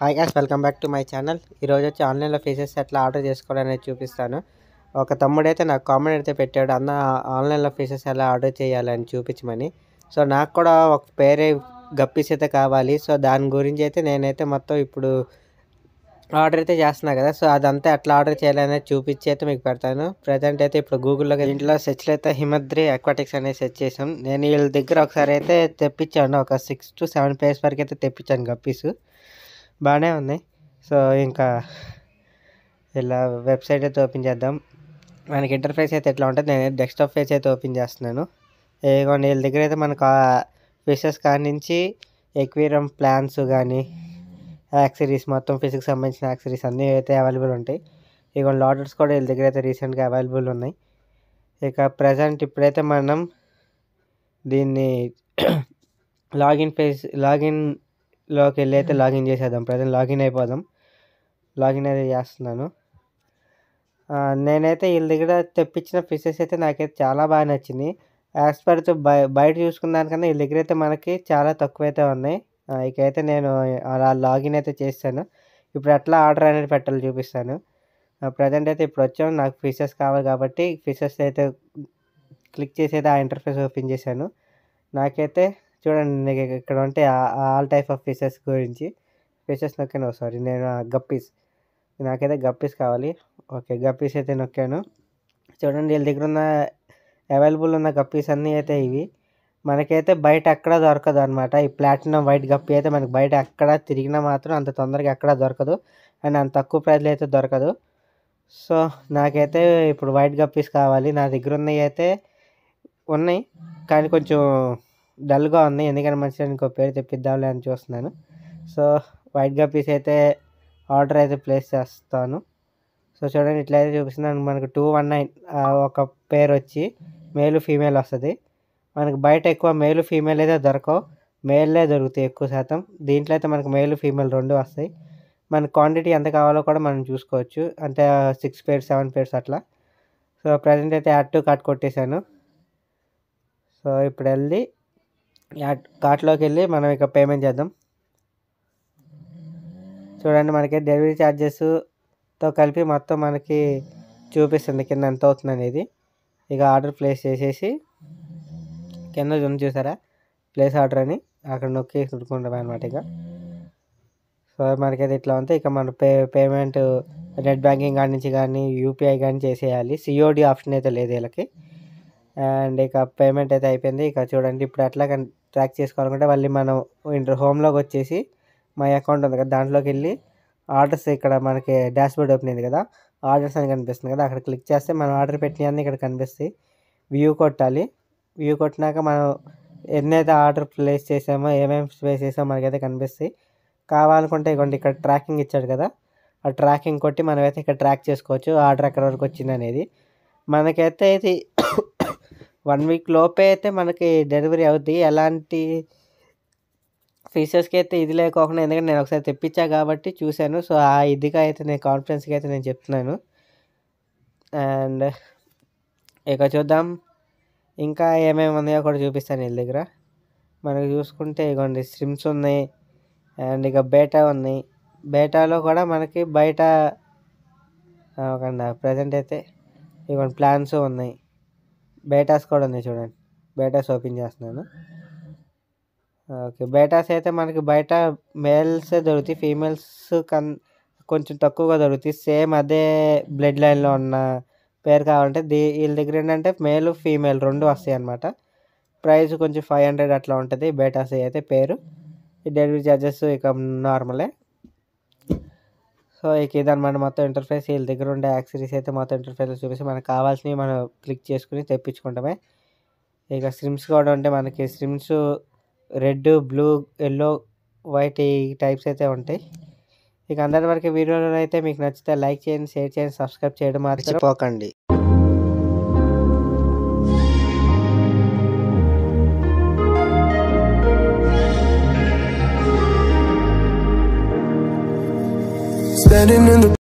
Hi guys welcome back to my channel ఈరోజు వచ్చి ఆన్లైన్లో ఫేసెస్ ఎట్లా ఆర్డర్ చేసుకోవాలని చూపిస్తాను ఒక తమ్ముడైతే నాకు కామెంట్ అయితే పెట్టాడు అన్న ఆన్లైన్లో ఫేసెస్ ఎలా ఆర్డర్ చేయాలని చూపించమని సో నాకు కూడా ఒక పేరే గప్పీస్ అయితే కావాలి సో దాని గురించి అయితే నేనైతే మొత్తం ఇప్పుడు ఆర్డర్ అయితే చేస్తున్నా కదా సో అదంతా ఎట్లా ఆర్డర్ చేయాలనేది చూపించి అయితే మీకు పెడతాను ప్రజెంట్ అయితే ఇప్పుడు గూగుల్లో ఇంట్లో సెర్చ్లు అయితే హిమద్రి అక్వాటిక్స్ అనేది సెర్చ్ చేసాం నేను వీళ్ళ దగ్గర ఒకసారి అయితే తెప్పించాను ఒక సిక్స్ టు సెవెన్ ప్లేస్ వరకు అయితే తెప్పించాను గప్పీస్ బాగానే ఉన్నాయి సో ఇంకా ఇలా వెబ్సైట్ అయితే ఓపెన్ చేద్దాం మనకి ఇంటర్ఫేస్ అయితే ఎట్లా ఉంటుంది నేను డెస్క్టాప్ ఫేస్ అయితే ఓపెన్ చేస్తున్నాను ఇదిగోండి వీళ్ళ దగ్గర అయితే మనకు ఫిషెస్ కాడి నుంచి ఎక్వేరియం ప్లాన్స్ కానీ యాక్సరీస్ మొత్తం ఫిజిక్స్ సంబంధించిన యాక్సరీస్ అన్నీ అయితే అవైలబుల్ ఉంటాయి ఇక లాటర్స్ కూడా వీళ్ళ దగ్గర అయితే రీసెంట్గా అవైలబుల్ ఉన్నాయి ఇక ప్రజెంట్ ఇప్పుడైతే మనం దీన్ని లాగిన్ ఫేస్ లాగిన్ లోకి వెళ్ళి అయితే hmm. లాగిన్ చేసేద్దాం ప్రజెంట్ లాగిన్ అయిపోదాం లాగిన్ అయితే చేస్తున్నాను నేనైతే వీళ్ళ దగ్గర తెప్పించిన ఫిషెస్ అయితే నాకైతే చాలా బాగా నచ్చింది యాజ్ పర్ బయ బయట చూసుకున్న దానికన్నా వీళ్ళ దగ్గర అయితే మనకి చాలా తక్కువ అయితే ఉన్నాయి ఇకైతే నేను అలా లాగిన్ అయితే చేస్తాను ఇప్పుడు ఎట్లా ఆర్డర్ అనేది పెట్టాలి చూపిస్తాను ప్రజెంట్ అయితే ఇప్పుడు వచ్చాము నాకు ఫిషెస్ కావాలి కాబట్టి ఫిషెస్ అయితే క్లిక్ చేసి అయితే ఆ ఇంటర్ఫేస్ ఓపెన్ చేశాను నాకైతే చూడండి నీకు ఇక్కడ ఉంటే ఆల్ టైప్ ఆఫ్ ఫిషెస్ గురించి ఫిషెస్ నొక్కాను సారీ oh, నేను గప్పీస్ నాకైతే గప్పీస్ కావాలి ఓకే గప్పీస్ అయితే నొక్కాను చూడండి వీళ్ళ దగ్గర ఉన్న అవైలబుల్ ఉన్న గప్పీస్ అన్నీ అయితే ఇవి మనకైతే బయట ఎక్కడ దొరకదు అనమాట ఈ ప్లాటినం వైట్ గప్పి అయితే మనకి బయట ఎక్కడ తిరిగినా మాత్రం అంత తొందరగా ఎక్కడ దొరకదు అండ్ అంత తక్కువ ప్రైజ్లో అయితే దొరకదు సో నాకైతే ఇప్పుడు వైట్ గప్పీస్ కావాలి నా దగ్గర ఉన్నవి అయితే ఉన్నాయి కానీ కొంచెం డల్గా ఉంది ఎందుకంటే మంచిగా ఇంకో పేరు తెప్పిద్దాంలే అని చూస్తున్నాను సో వైట్గా పీస్ అయితే ఆర్డర్ అయితే ప్లేస్ చేస్తాను సో చూడండి ఇట్లయితే చూపిస్తున్నాను మనకు టూ వన్ నైన్ ఒక పేరు వచ్చి మేలు ఫీమేల్ వస్తుంది మనకు బయట ఎక్కువ మేలు ఫీమేల్ అయితే దొరకవు మేల్లే దొరుకుతాయి ఎక్కువ శాతం దీంట్లో అయితే మనకు మేలు ఫీమేల్ రెండు వస్తాయి మన క్వాంటిటీ ఎంత కావాలో కూడా మనం చూసుకోవచ్చు అంటే సిక్స్ పేర్స్ సెవెన్ పేర్స్ అట్లా సో ప్రజెంట్ అయితే యాడ్ టు కట్ కొట్టేశాను సో ఇప్పుడు వెళ్ళి కార్ట్లోకి వెళ్ళి మనం ఇక పేమెంట్ చేద్దాం చూడండి మనకి డెలివరీ ఛార్జెస్తో కలిపి మొత్తం మనకి చూపిస్తుంది కింద ఎంత అవుతుంది అనేది ఇక ఆర్డర్ ప్లేస్ చేసేసి కింద జొన్న చూసారా ప్లేస్ ఆర్డర్ అని అక్కడ నొక్కి చుట్టుకుంటాం అనమాట ఇక సో మనకి అయితే ఇట్లా ఉంటే ఇక మన పే పేమెంట్ నెట్ బ్యాంకింగ్ కాడి నుంచి కానీ యూపీఐ కానీ చేసేయాలి సిఓడి ఆప్షన్ అయితే లేదు వీళ్ళకి అండ్ ఇక పేమెంట్ అయితే అయిపోయింది ఇక చూడండి ఇప్పుడు ఎట్లా ట్రాక్ చేసుకోవాలనుకుంటే మళ్ళీ మనం ఇంటర్ హోమ్లోకి వచ్చేసి మై అకౌంట్ ఉంది కదా దాంట్లోకి వెళ్ళి ఆర్డర్స్ ఇక్కడ మనకి బోర్డ్ ఓపెన్ అయింది కదా ఆర్డర్స్ అని కనిపిస్తుంది కదా అక్కడ క్లిక్ చేస్తే మనం ఆర్డర్ పెట్టినవన్నీ ఇక్కడ కనిపిస్తాయి వ్యూ కొట్టాలి వ్యూ కొట్టినాక మనం ఎన్నైతే ఆర్డర్ ప్లేస్ చేసామో ఏమేమి ప్లేస్ చేసామో మనకైతే కనిపిస్తాయి కావాలనుకుంటే ఇక్కడ ఇక్కడ ట్రాకింగ్ ఇచ్చాడు కదా ఆ ట్రాకింగ్ కొట్టి మనమైతే ఇక్కడ ట్రాక్ చేసుకోవచ్చు ఆర్డర్ ఎక్కడి వరకు వచ్చింది అనేది మనకైతే ఇది వన్ వీక్ లోపే అయితే మనకి డెలివరీ అవుద్ది ఎలాంటి ఫీచర్స్కి అయితే ఇది లేకోకుండా ఎందుకంటే నేను ఒకసారి తెప్పించా కాబట్టి చూశాను సో ఆ ఇదిగా అయితే నేను కాన్ఫిడెన్స్కి అయితే నేను చెప్తున్నాను అండ్ ఇక చూద్దాం ఇంకా ఏమేమి ఉన్నాయో కూడా చూపిస్తాను వీళ్ళ దగ్గర మనకు చూసుకుంటే ఇగోండి స్ట్రిమ్స్ ఉన్నాయి అండ్ ఇక బేటా ఉన్నాయి బేటాలో కూడా మనకి బయట ఒక ప్రజెంట్ అయితే ఇగోండి ప్లాన్స్ ఉన్నాయి బేటాస్ కూడా ఉన్నాయి చూడండి బేటాస్ ఓపెన్ చేస్తున్నాను ఓకే బేటాస్ అయితే మనకి బయట మేల్స్ దొరుకుతాయి ఫీమేల్స్ కన్ కొంచెం తక్కువగా దొరుకుతాయి సేమ్ అదే బ్లడ్ లైన్లో ఉన్న పేరు కావాలంటే దీ వీళ్ళ దగ్గర ఏంటంటే మేలు ఫీమేల్ రెండు వస్తాయి అనమాట ప్రైస్ కొంచెం ఫైవ్ హండ్రెడ్ అట్లా ఉంటుంది బేటాస్ అయితే పేరు డెలివరీ ఛార్జెస్ ఇక నార్మలే సో ఇక ఇదనమాట మొత్తం ఇంటర్ఫేస్ వీళ్ళ దగ్గర ఉండే యాక్సరీస్ అయితే మొత్తం ఇంటర్ఫేస్లో చూపిస్తే మనకు కావాల్సినవి మనం క్లిక్ చేసుకుని తెప్పించుకుంటామే ఇక స్ట్రిమ్స్ కూడా ఉంటే మనకి స్ట్రిమ్స్ రెడ్ బ్లూ ఎల్లో వైట్ ఈ టైప్స్ అయితే ఉంటాయి ఇక అందరి వరకు వీడియోలో అయితే మీకు నచ్చితే లైక్ చేయండి షేర్ చేయండి సబ్స్క్రైబ్ చేయడం మాత్రం పోకండి standing in the